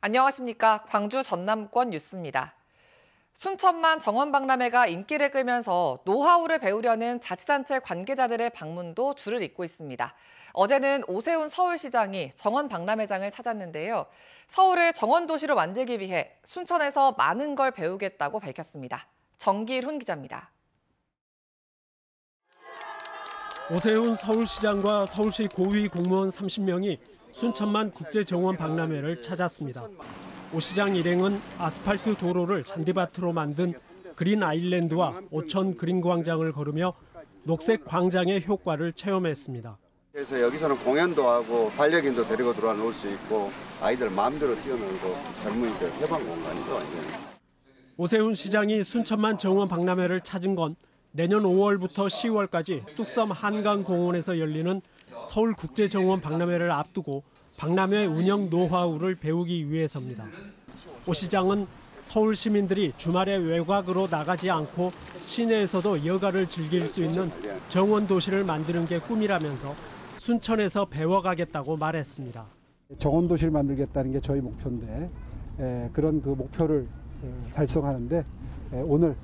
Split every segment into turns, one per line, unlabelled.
안녕하십니까. 광주 전남권 뉴스입니다. 순천만 정원박람회가 인기를 끌면서 노하우를 배우려는 자치단체 관계자들의 방문도 줄을 잇고 있습니다. 어제는 오세훈 서울시장이 정원박람회장을 찾았는데요. 서울을 정원도시로 만들기 위해 순천에서 많은 걸 배우겠다고 밝혔습니다. 정기훈 기자입니다.
오세훈 서울시장과 서울시 고위 공무원 30명이 순천만 국제정원 박람회를 찾았습니다. 오 시장 일행은 아스팔트 도로를 잔디밭으로 만든 그린 아일랜드와 오천 그린 광장을 걸으며 녹색 광장의 효과를 체험했습니다.
그래서 여기서는 공연도 하고 반려견도 데리고 들어와 놓을 수 있고 아이들 마음대로 뛰어놀고 젊은이들 해방 공간이고
오세훈 시장이 순천만 정원 박람회를 찾은 건 내년 5월부터 10월까지 뚝섬 한강공원에서 열리는 서울국제정원 박람회를 앞두고 박람회 운영 노하우를 배우기 위해서입니다. 오 시장은 서울 시민들이 주말에 외곽으로 나가지 않고 시내에서도 여가를 즐길 수 있는 정원 도시를 만드는 게 꿈이라면서 순천에서 배워가겠다고 말했습니다.
정원 도시를 만들겠다는 게 저희 목표인데 그런 그 목표를 음, 달성하는데 오늘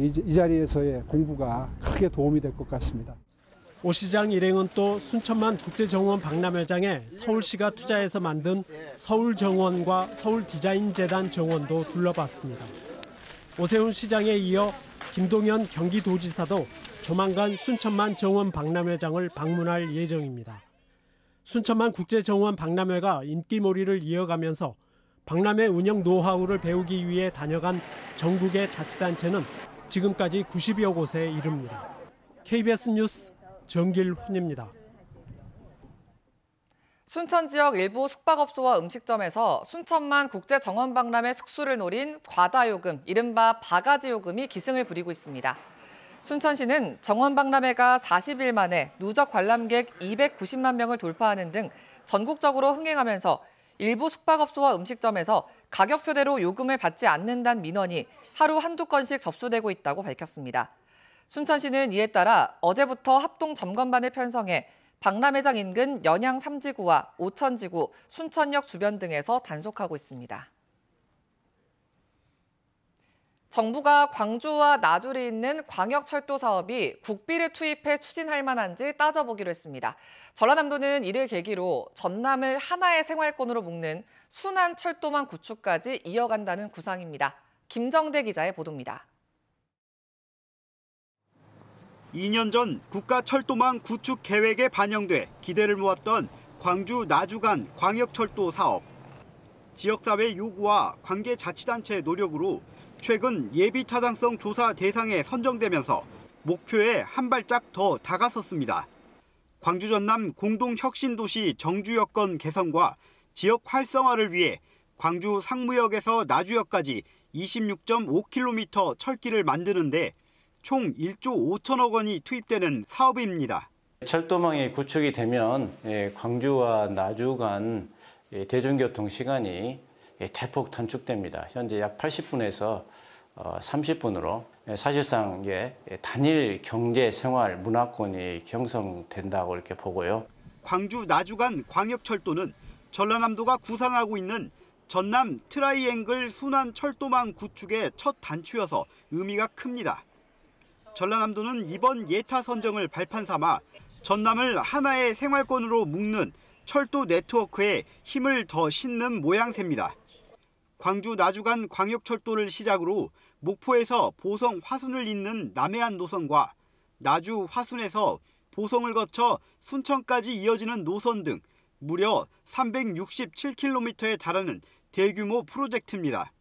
이 자리에서의 공부가 크게 도움이
될 것 같습니다. 오 시장 일행은 또 순천만 국제정원 박람회장에 서울시가 투자해서 만든 서울정원과 서울디자인재단 정원도 둘러봤습니다. 오세훈 시장에 이어 김동연 경기도지사도 조만간 순천만 정원 박람회장을 방문할 예정입니다. 순천만 국제정원 박람회가 인기몰이를 이어가면서 박람회 운영 노하우를 배우기 위해 다녀간 전국의 자치단체는 지금까지 90여 곳에 이릅니다. KBS 뉴스 정길훈입니다.
순천 지역 일부 숙박업소와 음식점에서 순천만 국제정원박람회 특수를 노린 과다요금, 이른바 바가지요금이 기승을 부리고 있습니다. 순천시는 정원박람회가 40일 만에 누적 관람객 290만 명을 돌파하는 등 전국적으로 흥행하면서 일부 숙박업소와 음식점에서 가격표대로 요금을 받지 않는다는 민원이 하루 한두 건씩 접수되고 있다고 밝혔습니다. 순천시는 이에 따라 어제부터 합동 점검반을 편성해 박람회장 인근 연양 3지구와 오천지구, 순천역 주변 등에서 단속하고 있습니다. 정부가 광주와 나주리 있는 광역철도 사업이 국비를 투입해 추진할 만한지 따져보기로 했습니다. 전라남도는 이를 계기로 전남을 하나의 생활권으로 묶는 순환 철도망 구축까지 이어간다는 구상입니다. 김정대 기자의 보도입니다.
2년 전 국가철도망 구축 계획에 반영돼 기대를 모았던 광주 나주간 광역철도 사업. 지역사회 요구와 관계자치단체의 노력으로 최근 예비타당성 조사 대상에 선정되면서 목표에 한 발짝 더 다가섰습니다. 광주 전남 공동혁신도시 정주 여건 개선과 지역 활성화를 위해 광주 상무역에서 나주역까지 26.5km 철길을 만드는데 총 1조 5천억 원이
투입되는 사업입니다. 철도망이 구축이 되면 예, 광주와 나주 간 예, 대중교통 시간이 예, 대폭 단축됩니다. 현재 약 80분에서 30분으로 어, 사실상 단일 경제 생활 문화권이 형성된다고 이렇게 보고요. 광주 나주 간 광역철도는
전라남도가 구상하고 있는 전남 트라이앵글 순환 철도망 구축의 첫 단추여서 의미가 큽니다. 전라남도는 이번 예타 선정을 발판 삼아 전남을 하나의 생활권으로 묶는 철도 네트워크에 힘을 더 싣는 모양새입니다. 광주 나주간 광역철도를 시작으로 목포에서 보성 화순을 잇는 남해안 노선과 나주 화순에서 보성을 거쳐 순천까지 이어지는 노선 등 무려 367km에 달하는 대규모 프로젝트입니다.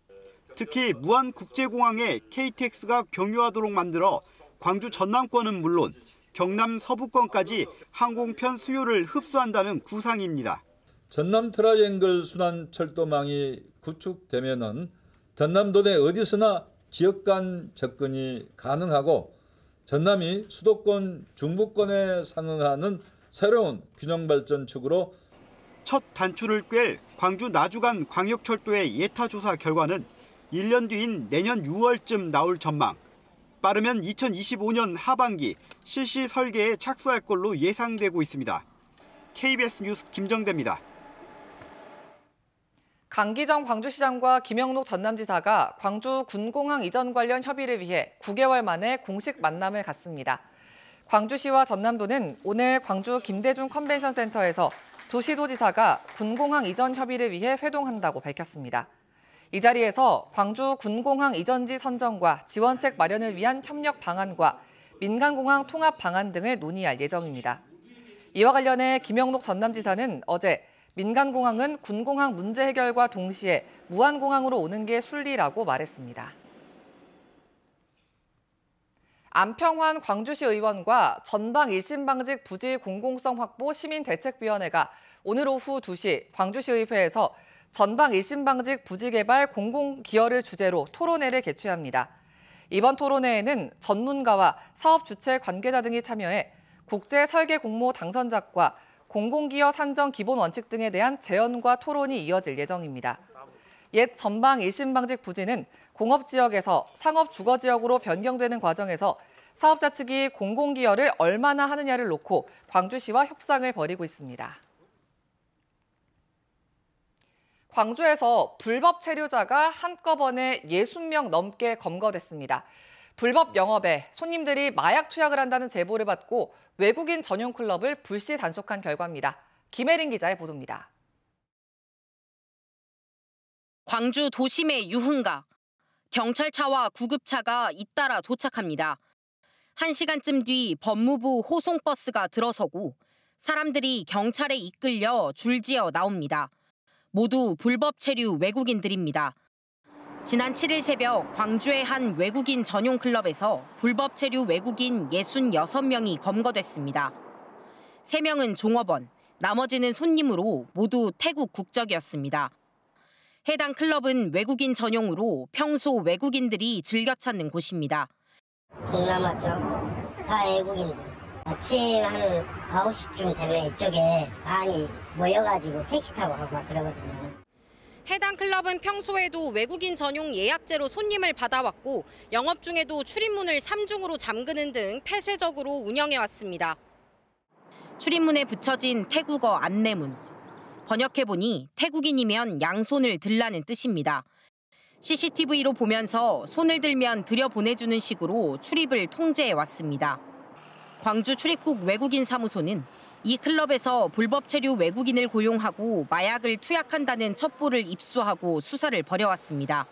특히 무안국제공항에 KTX가 경유하도록 만들어 광주 전남권은 물론 경남 서부권까지 항공편 수요를 흡수한다는 구상입니다. 전남 트라이앵글 순환 철도망이 구축되면은 전남도 내 어디서나 지역 간 접근이 가능하고 전남이 수도권 중부권에 상응하는 새로운 균형 발전축으로 첫 단추를 꿰 광주 나주간 광역철도의 예타 조사 결과는 1년 뒤인 내년 6월쯤 나올 전망. 빠르면 2025년 하반기 실시 설계에 착수할 걸로 예상되고 있습니다. KBS 뉴스 김정대입니다.
강기정 광주시장과 김영록 전남지사가 광주 군공항 이전 관련 협의를 위해 9개월 만에 공식 만남을 갖습니다. 광주시와 전남도는 오늘 광주 김대중 컨벤션 센터에서 두 시도지사가 군공항 이전 협의를 위해 회동한다고 밝혔습니다. 이 자리에서 광주 군공항 이전지 선정과 지원책 마련을 위한 협력 방안과 민간공항 통합 방안 등을 논의할 예정입니다. 이와 관련해 김영록 전남지사는 어제 민간공항은 군공항 문제 해결과 동시에 무한공항으로 오는 게 순리라고 말했습니다. 안평환 광주시 의원과 전방 일신방직 부지 공공성 확보 시민대책위원회가 오늘 오후 2시 광주시의회에서 전방 일심방직 부지개발 공공기여를 주제로 토론회를 개최합니다. 이번 토론회에는 전문가와 사업 주체 관계자 등이 참여해 국제 설계 공모 당선작과 공공기여 산정 기본 원칙 등에 대한 제언과 토론이 이어질 예정입니다. 옛 전방 일심방직 부지는 공업지역에서 상업주거지역으로 변경되는 과정에서 사업자 측이 공공기여를 얼마나 하느냐를 놓고 광주시와 협상을 벌이고 있습니다. 광주에서 불법 체류자가 한꺼번에 60명 넘게 검거됐습니다. 불법 영업에 손님들이 마약 투약을 한다는 제보를 받고 외국인 전용 클럽을 불시 단속한 결과입니다. 김혜린 기자의 보도입니다. 광주 도심의 유흥가.
경찰차와 구급차가 잇따라 도착합니다. 한 시간쯤 뒤 법무부 호송버스가 들어서고 사람들이 경찰에 이끌려 줄지어 나옵니다. 모두 불법 체류 외국인들입니다. 지난 7일 새벽 광주의 한 외국인 전용 클럽에서 불법 체류 외국인 66명이 검거됐습니다. 3명은 종업원, 나머지는 손님으로 모두 태국 국적이었습니다. 해당 클럽은 외국인 전용으로 평소 외국인들이 즐겨 찾는 곳입니다. 동남아
쪽,
다 외국인들.
아침 한 9시쯤 되면 이쪽에 많이 모여가지고 택시 타고 하고 막 그러거든요.
해당 클럽은 평소에도 외국인 전용 예약제로 손님을 받아왔고 영업 중에도 출입문을 3중으로 잠그는 등 폐쇄적으로 운영해왔습니다. 출입문에 붙여진 태국어 안내문. 번역해보니 태국인이면 양손을 들라는 뜻입니다. CCTV로 보면서 손을 들면 들여보내주는 식으로 출입을 통제해왔습니다. 광주 출입국 외국인 사무소는 이 클럽에서 불법 체류 외국인을 고용하고 마약을 투약한다는 첩보를 입수하고 수사를 벌여왔습니다.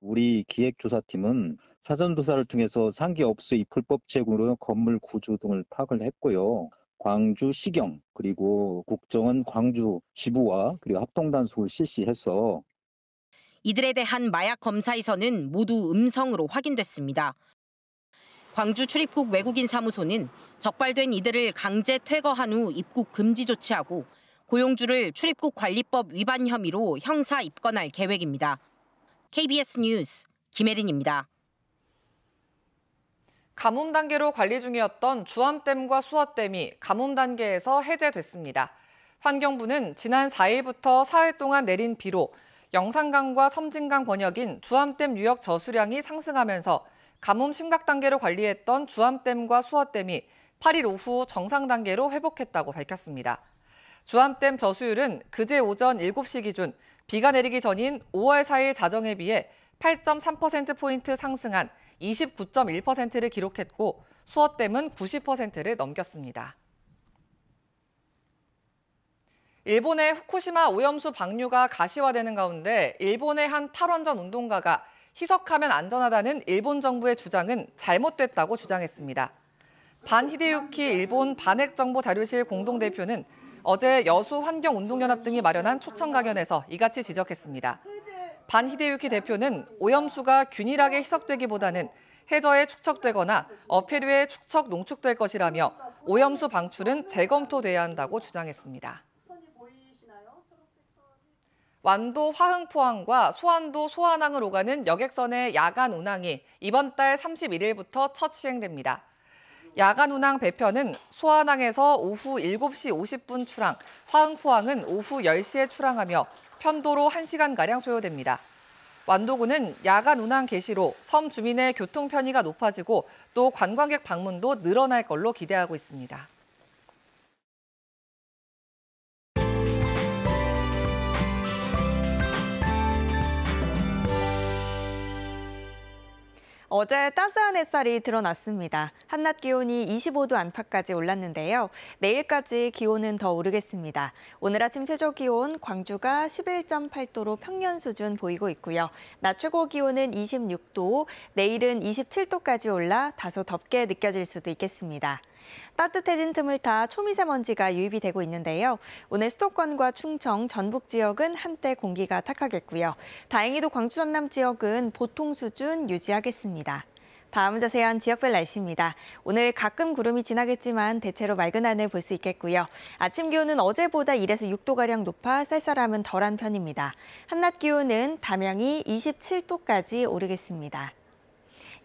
우리
기획조사팀은 사전조사를 통해서 상기업소의 불법 채굴로 건물 구조 등을 파악을 했고요. 광주 시경 그리고 국정원 광주 지부와 그리고 합동단속을 실시해서
이들에 대한 마약 검사에서는 모두 음성으로 확인됐습니다. 광주 출입국 외국인 사무소는 적발된 이들을 강제 퇴거한 후 입국 금지 조치하고 고용주를 출입국 관리법 위반 혐의로 형사 입건할 계획입니다. KBS 뉴스 김혜린입니다.
가뭄 단계로 관리 중이었던 주암댐과 수화댐이 가뭄 단계에서 해제됐습니다. 환경부는 지난 4일부터 4일 동안 내린 비로 영산강과 섬진강 권역인 주암댐 유역 저수량이 상승하면서 가뭄 심각 단계로 관리했던 주암댐과 수화댐이 8일 오후 정상 단계로 회복했다고 밝혔습니다. 주암댐 저수율은 그제 오전 7시 기준 비가 내리기 전인 5월 4일 자정에 비해 8.3%포인트 상승한 29.1%를 기록했고 수어댐은 90%를 넘겼습니다. 일본의 후쿠시마 오염수 방류가 가시화되는 가운데 일본의 한 탈원전 운동가가 희석하면 안전하다는 일본 정부의 주장은 잘못됐다고 주장했습니다. 반 히데유키 일본 반핵 정보 자료실 공동 대표는 어제 여수 환경운동연합 등이 마련한 초청 강연에서 이같이 지적했습니다. 반 히데유키 대표는 오염수가 균일하게 희석되기보다는 해저에 축적되거나 어패류에 축적 농축될 것이라며 오염수 방출은 재검토돼야 한다고 주장했습니다. 완도 화흥포항과 소안도 소안항을 오가는 여객선의 야간 운항이 이번 달 31일부터 첫 시행됩니다. 야간 운항 배편은 소안항에서 오후 7시 50분 출항, 화흥포항은 오후 10시에 출항하며 편도로 1시간가량 소요됩니다. 완도군은 야간 운항 개시로 섬 주민의 교통 편의가 높아지고 또 관광객 방문도 늘어날 걸로 기대하고 있습니다.
어제 따스한 햇살이 드러났습니다. 한낮 기온이 25도 안팎까지 올랐는데요. 내일까지 기온은 더 오르겠습니다. 오늘 아침 최저 기온 광주가 11.8도로 평년 수준 보이고 있고요. 낮 최고 기온은 26도, 내일은 27도까지 올라 다소 덥게 느껴질 수도 있겠습니다. 따뜻해진 틈을 타 초미세먼지가 유입이 되고 있는데요. 오늘 수도권과 충청, 전북 지역은 한때 공기가 탁하겠고요. 다행히도 광주 전남 지역은 보통 수준 유지하겠습니다. 다음 자세한 지역별 날씨입니다. 오늘 가끔 구름이 지나겠지만 대체로 맑은 하늘 볼 수 있겠고요. 아침 기온은 어제보다 1에서 6도가량 높아 쌀쌀함은 덜한 편입니다. 한낮 기온은 담양이 27도까지 오르겠습니다.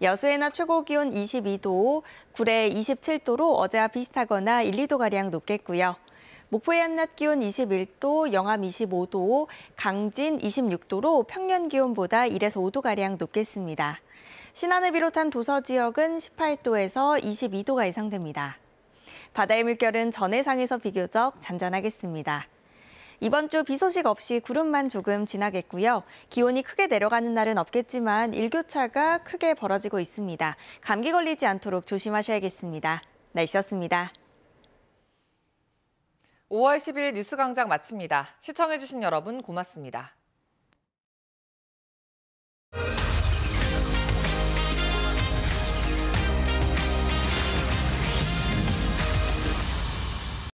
여수의낮 최고 기온 22도, 구례 27도로 어제와 비슷하거나 1, 2도가량 높겠고요. 목포의 한낮 기온 21도, 영암 25도, 강진 26도로 평년 기온보다 1에서 5도가량 높겠습니다. 신안을 비롯한 도서 지역은 18도에서 22도가 예상됩니다. 바다의 물결은 전해상에서 비교적 잔잔하겠습니다. 이번 주 비 소식 없이 구름만 조금 지나겠고요. 기온이 크게 내려가는 날은 없겠지만 일교차가 크게 벌어지고 있습니다. 감기 걸리지 않도록 조심하셔야겠습니다. 날씨였습니다.
5월 10일 뉴스광장
마칩니다.
시청해주신 여러분 고맙습니다.